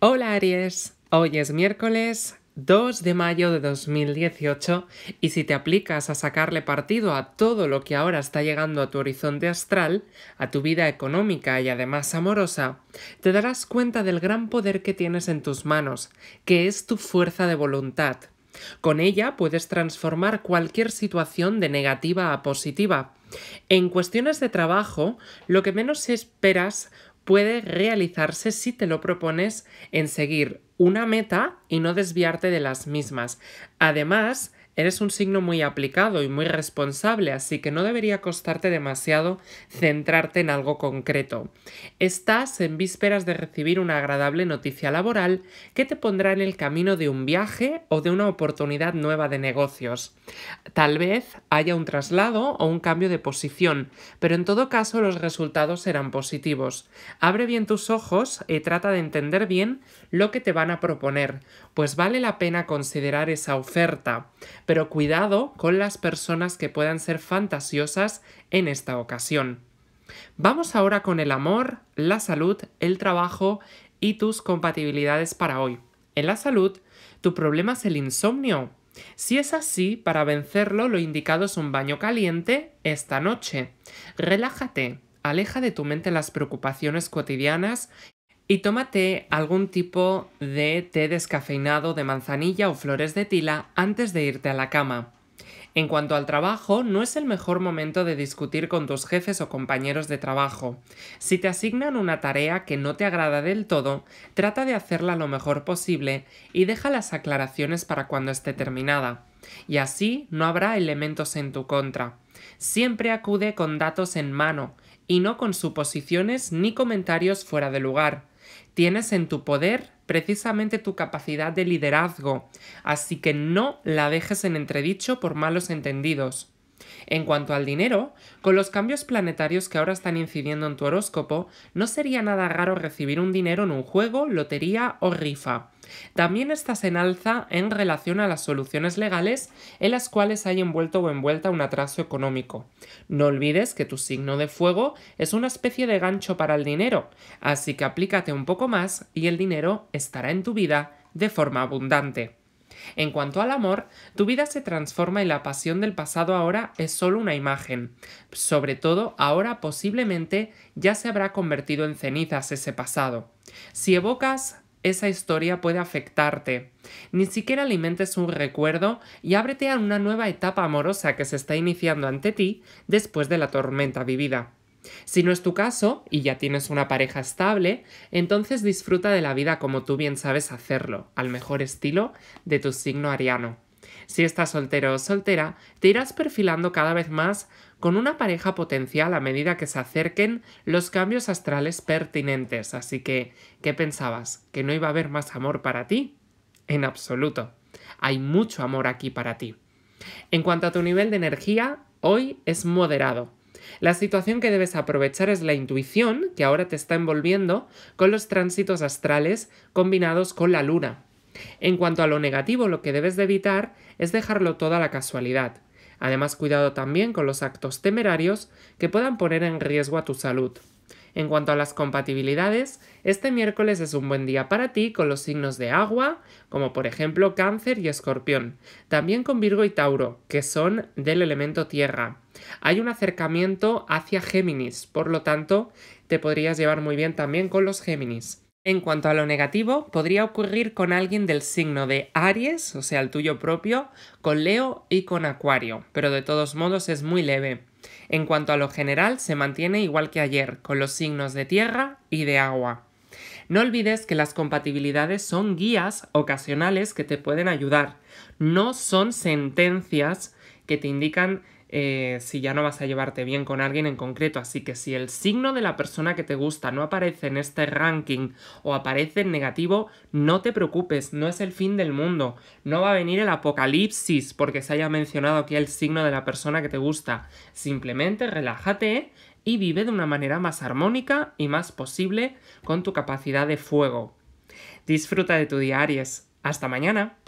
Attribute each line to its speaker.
Speaker 1: Hola Aries, hoy es miércoles 2 de mayo de 2018 y si te aplicas a sacarle partido a todo lo que ahora está llegando a tu horizonte astral, a tu vida económica y además amorosa, te darás cuenta del gran poder que tienes en tus manos, que es tu fuerza de voluntad. Con ella puedes transformar cualquier situación de negativa a positiva. En cuestiones de trabajo, lo que menos esperas puede realizarse si te lo propones en seguir una meta y no desviarte de las mismas. Además, Eres un signo muy aplicado y muy responsable, así que no debería costarte demasiado centrarte en algo concreto. Estás en vísperas de recibir una agradable noticia laboral que te pondrá en el camino de un viaje o de una oportunidad nueva de negocios. Tal vez haya un traslado o un cambio de posición, pero en todo caso los resultados serán positivos. Abre bien tus ojos y trata de entender bien lo que te van a proponer, pues vale la pena considerar esa oferta. Pero cuidado con las personas que puedan ser fantasiosas en esta ocasión. Vamos ahora con el amor, la salud, el trabajo y tus compatibilidades para hoy. En la salud, ¿tu problema es el insomnio? Si es así, para vencerlo lo indicado es un baño caliente esta noche. Relájate, aleja de tu mente las preocupaciones cotidianas y tómate algún tipo de té descafeinado de manzanilla o flores de tila antes de irte a la cama. En cuanto al trabajo, no es el mejor momento de discutir con tus jefes o compañeros de trabajo. Si te asignan una tarea que no te agrada del todo, trata de hacerla lo mejor posible y deja las aclaraciones para cuando esté terminada. Y así no habrá elementos en tu contra. Siempre acude con datos en mano y no con suposiciones ni comentarios fuera de lugar. Tienes en tu poder precisamente tu capacidad de liderazgo, así que no la dejes en entredicho por malos entendidos. En cuanto al dinero, con los cambios planetarios que ahora están incidiendo en tu horóscopo, no sería nada raro recibir un dinero en un juego, lotería o rifa. También estás en alza en relación a las soluciones legales en las cuales hay envuelto o envuelta un atraso económico. No olvides que tu signo de fuego es una especie de gancho para el dinero, así que aplícate un poco más y el dinero estará en tu vida de forma abundante. En cuanto al amor, tu vida se transforma y la pasión del pasado ahora es solo una imagen. Sobre todo, ahora posiblemente ya se habrá convertido en cenizas ese pasado. Si evocas esa historia puede afectarte. Ni siquiera alimentes un recuerdo y ábrete a una nueva etapa amorosa que se está iniciando ante ti después de la tormenta vivida. Si no es tu caso y ya tienes una pareja estable, entonces disfruta de la vida como tú bien sabes hacerlo, al mejor estilo de tu signo ariano. Si estás soltero o soltera, te irás perfilando cada vez más con una pareja potencial a medida que se acerquen los cambios astrales pertinentes. Así que, ¿qué pensabas? ¿Que no iba a haber más amor para ti? En absoluto. Hay mucho amor aquí para ti. En cuanto a tu nivel de energía, hoy es moderado la situación que debes aprovechar es la intuición que ahora te está envolviendo con los tránsitos astrales combinados con la luna. En cuanto a lo negativo, lo que debes de evitar es dejarlo toda la casualidad. Además, cuidado también con los actos temerarios que puedan poner en riesgo a tu salud. En cuanto a las compatibilidades, este miércoles es un buen día para ti con los signos de agua, como por ejemplo cáncer y escorpión, también con Virgo y Tauro, que son del elemento tierra. Hay un acercamiento hacia Géminis, por lo tanto, te podrías llevar muy bien también con los Géminis. En cuanto a lo negativo, podría ocurrir con alguien del signo de Aries, o sea, el tuyo propio, con Leo y con Acuario, pero de todos modos es muy leve. En cuanto a lo general, se mantiene igual que ayer, con los signos de tierra y de agua. No olvides que las compatibilidades son guías ocasionales que te pueden ayudar, no son sentencias que te indican eh, si ya no vas a llevarte bien con alguien en concreto. Así que si el signo de la persona que te gusta no aparece en este ranking o aparece en negativo, no te preocupes, no es el fin del mundo. No va a venir el apocalipsis porque se haya mencionado aquí el signo de la persona que te gusta. Simplemente relájate y vive de una manera más armónica y más posible con tu capacidad de fuego. Disfruta de tu día, Aries. Hasta mañana.